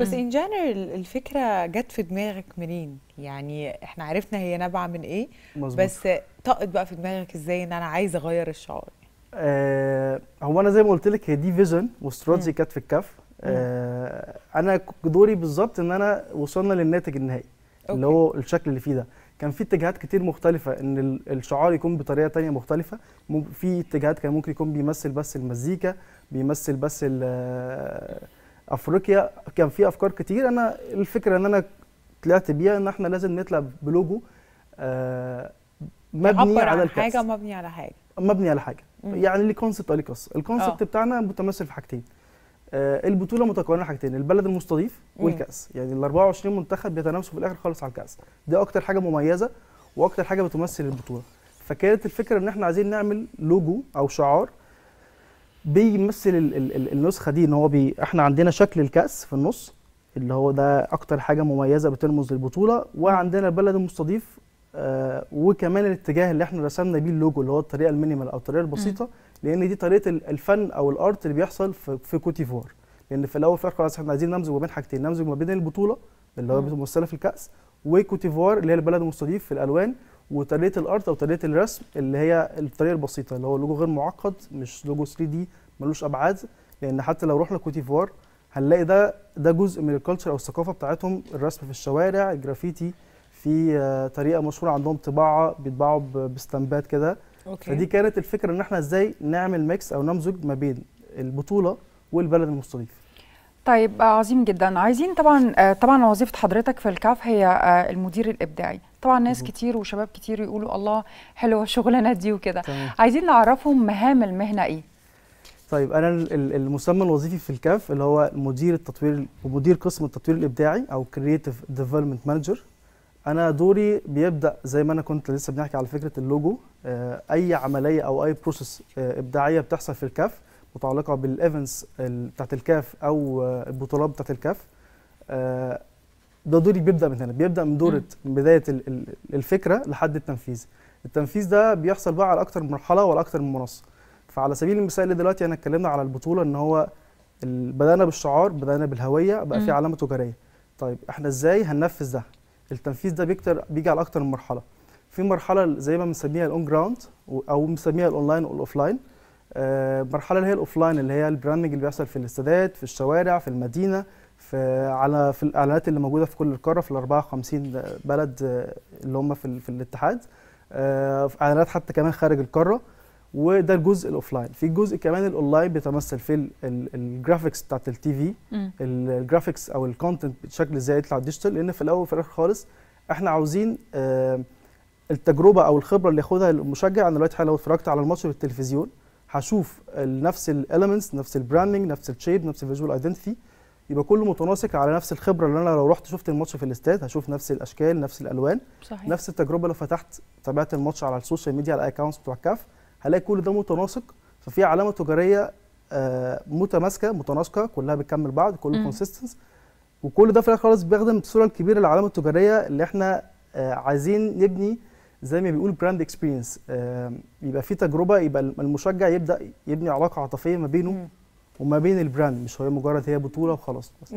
بس ان جنرال الفكره جت في دماغك منين يعني احنا عرفنا هي نابعه من ايه مزبوط. بس طقت بقى في دماغك ازاي ان انا عايز اغير الشعار آه هو انا زي ما قلت لك هي دي فيجن واستراتيجي كانت في الكف آه انا دوري بالظبط ان انا وصلنا للناتج النهائي أوكي. اللي هو الشكل اللي فيه ده كان في اتجاهات كتير مختلفة إن الشعار يكون بطريقة تانية مختلفة، في اتجاهات كان ممكن يكون بيمثل بس المزيكا، بيمثل بس افريقيا كان في افكار كتير انا الفكره ان انا طلعت بيها ان احنا لازم نطلع بلوجو آه، مبني على الكاس حاجه مبني على حاجه مبني على حاجه مم. يعني ليه كونسبت وليه قصه الكونسبت آه. بتاعنا متمثل في حاجتين آه، البطوله متكونه حاجتين البلد المستضيف والكاس مم. يعني ال 24 منتخب بيتنافسوا في الاخر خالص على الكاس دي اكتر حاجه مميزه واكتر حاجه بتمثل البطوله فكانت الفكره ان احنا عايزين نعمل لوجو او شعار بيمثل النسخه دي ان هو بي احنا عندنا شكل الكاس في النص اللي هو ده اكتر حاجه مميزه بترمز للبطوله وعندنا البلد المستضيف آه وكمان الاتجاه اللي احنا رسمنا بيه اللوجو اللي هو الطريقه المينيمال او الطريقه البسيطه لان دي طريقه الفن او الارت اللي بيحصل في, في كوتيفوار لان في الاول في الاخر احنا عايزين نمزج ما بين حاجتين نمزج ما بين البطوله اللي هو ممثله في الكاس وكوتيفوار اللي هي البلد المستضيف في الالوان وطريقه الارت او طريقه الرسم اللي هي الطريقه البسيطه اللي هو لوجو غير معقد مش لوجو 3 دي ملوش ابعاد لان حتى لو رحنا كوتيفوار هنلاقي ده ده جزء من الكالتشر او الثقافه بتاعتهم الرسم في الشوارع الجرافيتي في آه، طريقه مشهوره عندهم طباعه بيطبعوا بستامبات كده أوكي. فدي كانت الفكره ان احنا ازاي نعمل ميكس او نمزج ما بين البطوله والبلد المستضيف طيب آه، عظيم جدا عايزين طبعا آه، طبعا وظيفه حضرتك في الكاف هي آه، المدير الابداعي طبعا ناس كتير وشباب كتير يقولوا الله حلوه الشغلانه دي وكده عايزين نعرفهم مهام المهنه ايه طيب انا المسمى الوظيفي في الكاف اللي هو مدير التطوير ومدير قسم التطوير الابداعي او كرييتيف ديفلوبمنت مانجر انا دوري بيبدا زي ما انا كنت لسه بنحكي على فكره اللوجو اي عمليه او اي بروسيس ابداعيه بتحصل في الكاف متعلقه بالإيفنس بتاعت الكاف او آه، البطولات بتاعت الكاف آه، ده دوري بيبدا من هنا بيبدا من دوره من بدايه الفكره لحد التنفيذ التنفيذ ده بيحصل بقى على اكتر من مرحله وعلى اكتر من منصه فعلى سبيل المثال دلوقتي احنا اتكلمنا على البطوله ان هو بدانا بالشعار بدانا بالهويه بقى في علامه تجاريه طيب احنا ازاي هننفذ ده التنفيذ ده بيكتر بيجي على اكتر من مرحله في مرحله زي ما بنسميها الاون جراوند او بنسميها الاونلاين والاوفلاين المرحله آه، اللي هي الاوفلاين اللي هي البراندنج اللي بيحصل في الاستادات في الشوارع في المدينه في على في الاعلانات اللي موجوده في كل القاره في ال 54 بلد آه، اللي هم في, في الاتحاد آه، في اعلانات حتى كمان خارج القاره وده الجزء الاوفلاين في الجزء كمان الاونلاين بيتمثل في الجرافيكس بتاعت التي في الجرافيكس او الكونتنت بشكل ازاي يطلع ديجيتال لان في الاول وفي الاخر خالص احنا عاوزين التجربه او الخبره اللي ياخدها المشجع انا دلوقتي لو اتفرجت على الماتش في التلفزيون هشوف نفس الاليمنتس نفس البراندنج نفس الشيب نفس الفيجوال ايدنتيتي يبقى كله متناسق على نفس الخبره اللي انا لو رحت شفت الماتش في الاستاد هشوف نفس الاشكال نفس الالوان صحيح. نفس التجربه لو فتحت تابعت الماتش على السوشيال ميديا على الاكونتس بتوع الكاف هلاقي كل ده متناسق ففي علامه تجاريه آه، متماسكه متناسقه كلها بتكمل بعض كله كونسيستنس وكل ده في الاخر خالص بيخدم الصوره الكبيره للعلامه التجاريه اللي احنا آه، عايزين نبني زي ما بيقول براند اكسبيرينس يبقى في تجربه يبقى المشجع يبدا يبني علاقه عاطفيه ما بينه وما بين البراند مش هي مجرد هي بطوله وخلاص بس.